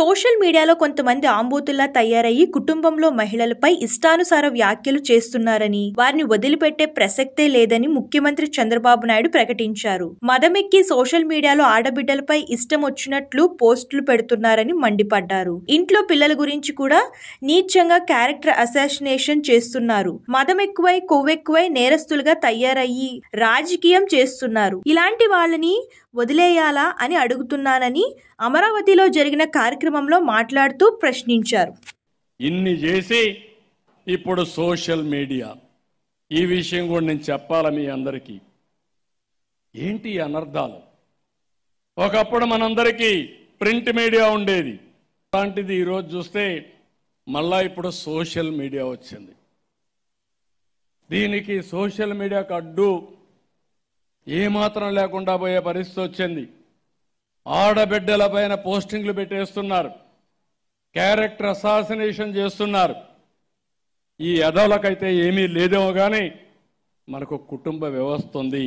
social మీడియాలో కొంతమంది ఆంబూతుల్లా తయారయ్యి కుటుంబంలో మహిళలపై ఇష్టానుసార వ్యాఖ్యలు చేస్తున్నారని వారిని వదిలిపెట్టే ప్రసక్తే లేదని ముఖ్యమంత్రి చంద్రబాబు నాయుడు ప్రకటించారు మదమెక్కి సోషల్ మీడియాలో ఆడబిడ్డలపై ఇష్టం వచ్చినట్లు పోస్టులు పెడుతున్నారని మండిపడ్డారు ఇంట్లో పిల్లల గురించి కూడా నీచంగా క్యారెక్టర్ అసాసినేషన్ చేస్తున్నారు మదం ఎక్కువై కొవ్వెక్కువై నేరస్తులుగా తయారయ్యి రాజకీయం చేస్తున్నారు ఇలాంటి వాళ్ళని వదిలేయాలా అని అడుగుతున్నానని అమరావతిలో జరిగిన కార్యక్రమంలో మాట్లాడుతూ ప్రశ్నించారు ఇన్ని చేసి ఇప్పుడు సోషల్ మీడియా ఈ విషయం కూడా నేను చెప్పాలి మీ అందరికీ ఏంటి అనర్థాలు ఒకప్పుడు మనందరికీ ప్రింట్ మీడియా ఉండేది అలాంటిది ఈరోజు చూస్తే మళ్ళా ఇప్పుడు సోషల్ మీడియా వచ్చింది దీనికి సోషల్ మీడియాకు అడ్డు ఏమాత్రం లేకుండా పోయే పరిస్థితి వచ్చింది ఆడబిడ్డల పైన పోస్టింగ్లు పెట్టేస్తున్నారు క్యారెక్టర్ అసాసినేషన్ చేస్తున్నారు ఈ ఎదవలకైతే ఏమీ లేదేమో కానీ మనకు కుటుంబ వ్యవస్థ ఉంది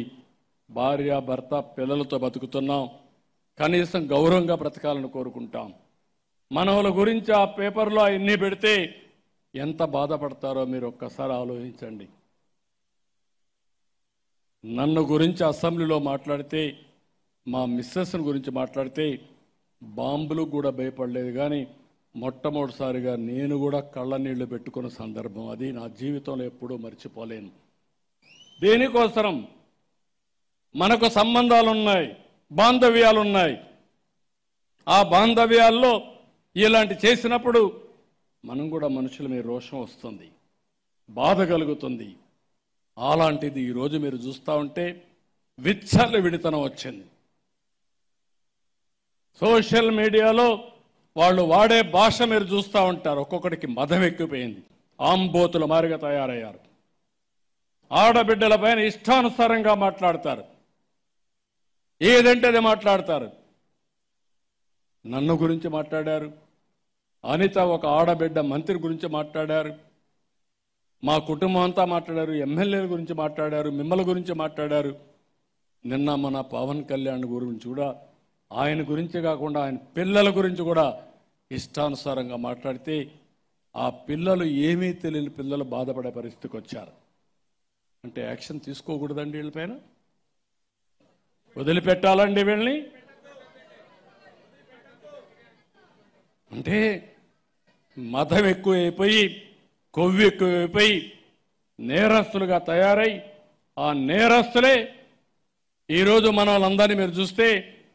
భార్య భర్త పిల్లలతో బతుకుతున్నాం కనీసం గౌరవంగా బ్రతకాలని కోరుకుంటాం మనవుల గురించి ఆ పేపర్లో అవన్నీ పెడితే ఎంత బాధపడతారో మీరు ఒక్కసారి ఆలోచించండి నన్ను గురించి అసెంబ్లీలో మాట్లాడితే మా మిస్సెస్ గురించి మాట్లాడితే బాంబులు కూడా భయపడలేదు కానీ మొట్టమొదటిసారిగా నేను కూడా కళ్ళ నీళ్లు పెట్టుకున్న సందర్భం అది నా జీవితంలో ఎప్పుడూ మర్చిపోలేను దేనికోసరం మనకు సంబంధాలున్నాయి బాంధవ్యాలున్నాయి ఆ బాంధవ్యాల్లో ఇలాంటి చేసినప్పుడు మనం కూడా మనుషుల మీద రోషం వస్తుంది బాధ కలుగుతుంది అలాంటిది ఈరోజు మీరు చూస్తూ ఉంటే విచ్చల విడితనం వచ్చింది సోషల్ మీడియాలో వాళ్ళు వాడే భాష మీరు చూస్తూ ఉంటారు ఒక్కొక్కడికి మదం ఎక్కిపోయింది ఆంబోతుల మారిగా తయారయ్యారు ఆడబిడ్డల పైన ఇష్టానుసారంగా మాట్లాడతారు ఏదంటే అది మాట్లాడతారు నన్ను గురించి మాట్లాడారు అనిత ఒక ఆడబిడ్డ మంత్రి గురించి మాట్లాడారు మా కుటుంబం అంతా మాట్లాడారు ఎమ్మెల్యేల గురించి మాట్లాడారు మిమ్మల్ని గురించి మాట్లాడారు నిన్న మన పవన్ కళ్యాణ్ గురించి కూడా ఆయన గురించి కాకుండా ఆయన పిల్లల గురించి కూడా ఇష్టానుసారంగా మాట్లాడితే ఆ పిల్లలు ఏమీ తెలియని పిల్లలు బాధపడే పరిస్థితికి వచ్చారు అంటే యాక్షన్ తీసుకోకూడదండి వీళ్ళపైన వదిలిపెట్టాలండి వీళ్ళని అంటే మతం ఎక్కువైపోయి కొవ్వు ఎక్కువైపోయి నేరస్తులుగా తయారై ఆ నేరస్తులే ఈరోజు మనం అందరినీ మీరు చూస్తే